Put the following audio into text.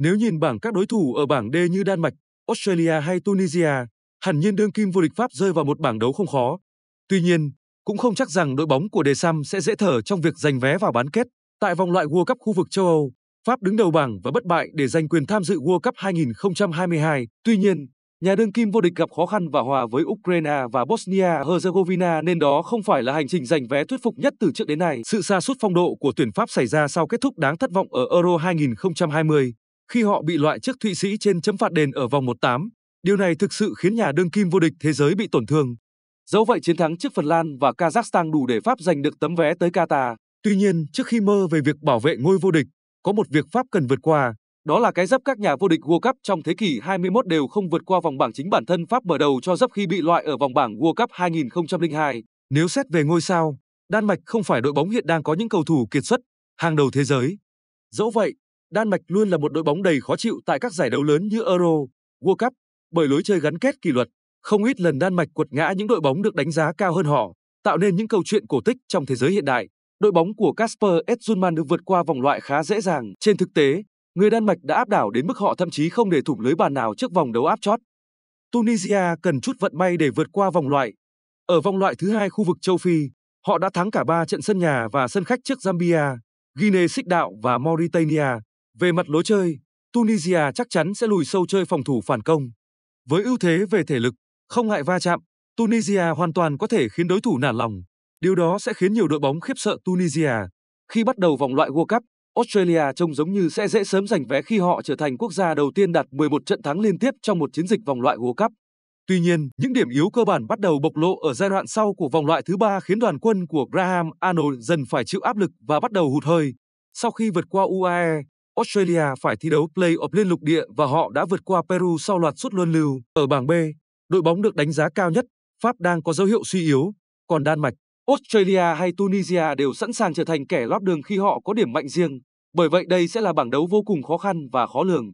Nếu nhìn bảng các đối thủ ở bảng D như Đan Mạch, Australia hay Tunisia, hẳn nhiên đương kim vô địch Pháp rơi vào một bảng đấu không khó. Tuy nhiên, cũng không chắc rằng đội bóng của Sam sẽ dễ thở trong việc giành vé vào bán kết. Tại vòng loại World Cup khu vực châu Âu, Pháp đứng đầu bảng và bất bại để giành quyền tham dự World Cup 2022. Tuy nhiên, nhà đương kim vô địch gặp khó khăn và hòa với Ukraine và Bosnia-Herzegovina nên đó không phải là hành trình giành vé thuyết phục nhất từ trước đến nay. Sự sa sút phong độ của tuyển Pháp xảy ra sau kết thúc đáng thất vọng ở Euro 2020 khi họ bị loại trước Thụy Sĩ trên chấm phạt đền ở vòng 1/8. Điều này thực sự khiến nhà đương kim vô địch thế giới bị tổn thương. Dẫu vậy chiến thắng trước Phần Lan và Kazakhstan đủ để Pháp giành được tấm vé tới Qatar. Tuy nhiên, trước khi mơ về việc bảo vệ ngôi vô địch, có một việc Pháp cần vượt qua, đó là cái dấp các nhà vô địch World Cup trong thế kỷ 21 đều không vượt qua vòng bảng chính bản thân Pháp mở đầu cho dấp khi bị loại ở vòng bảng World Cup 2002. Nếu xét về ngôi sao, Đan Mạch không phải đội bóng hiện đang có những cầu thủ kiệt xuất, hàng đầu thế giới. Dẫu vậy, Đan Mạch luôn là một đội bóng đầy khó chịu tại các giải đấu lớn như Euro, World Cup bởi lối chơi gắn kết kỷ luật. Không ít lần Đan Mạch quật ngã những đội bóng được đánh giá cao hơn họ, tạo nên những câu chuyện cổ tích trong thế giới hiện đại. Đội bóng của Kasper Edjulman được vượt qua vòng loại khá dễ dàng. Trên thực tế, người Đan Mạch đã áp đảo đến mức họ thậm chí không để thủng lưới bàn nào trước vòng đấu áp chót. Tunisia cần chút vận may để vượt qua vòng loại. Ở vòng loại thứ hai khu vực châu Phi, họ đã thắng cả ba trận sân nhà và sân khách trước Zambia, Guinea Xích Đạo và Mauritania. Về mặt lối chơi, Tunisia chắc chắn sẽ lùi sâu chơi phòng thủ phản công. Với ưu thế về thể lực, không ngại va chạm, Tunisia hoàn toàn có thể khiến đối thủ nản lòng. Điều đó sẽ khiến nhiều đội bóng khiếp sợ Tunisia. Khi bắt đầu vòng loại World Cup, Australia trông giống như sẽ dễ sớm giành vé khi họ trở thành quốc gia đầu tiên đạt 11 trận thắng liên tiếp trong một chiến dịch vòng loại World Cup. Tuy nhiên, những điểm yếu cơ bản bắt đầu bộc lộ ở giai đoạn sau của vòng loại thứ ba khiến đoàn quân của Graham Arnold dần phải chịu áp lực và bắt đầu hụt hơi. Sau khi vượt qua UAE, Australia phải thi đấu play-off liên lục địa và họ đã vượt qua Peru sau loạt suất luân lưu. Ở bảng B, đội bóng được đánh giá cao nhất, Pháp đang có dấu hiệu suy yếu, còn Đan Mạch, Australia hay Tunisia đều sẵn sàng trở thành kẻ lót đường khi họ có điểm mạnh riêng. Bởi vậy đây sẽ là bảng đấu vô cùng khó khăn và khó lường.